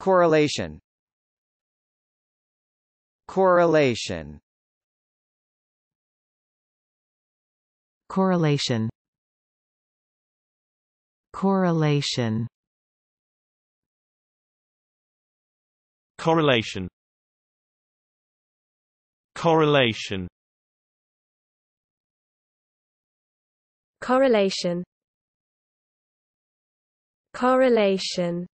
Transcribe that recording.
Correlation Correlation Correlation Correlation Correlation Correlation Correlation Correlation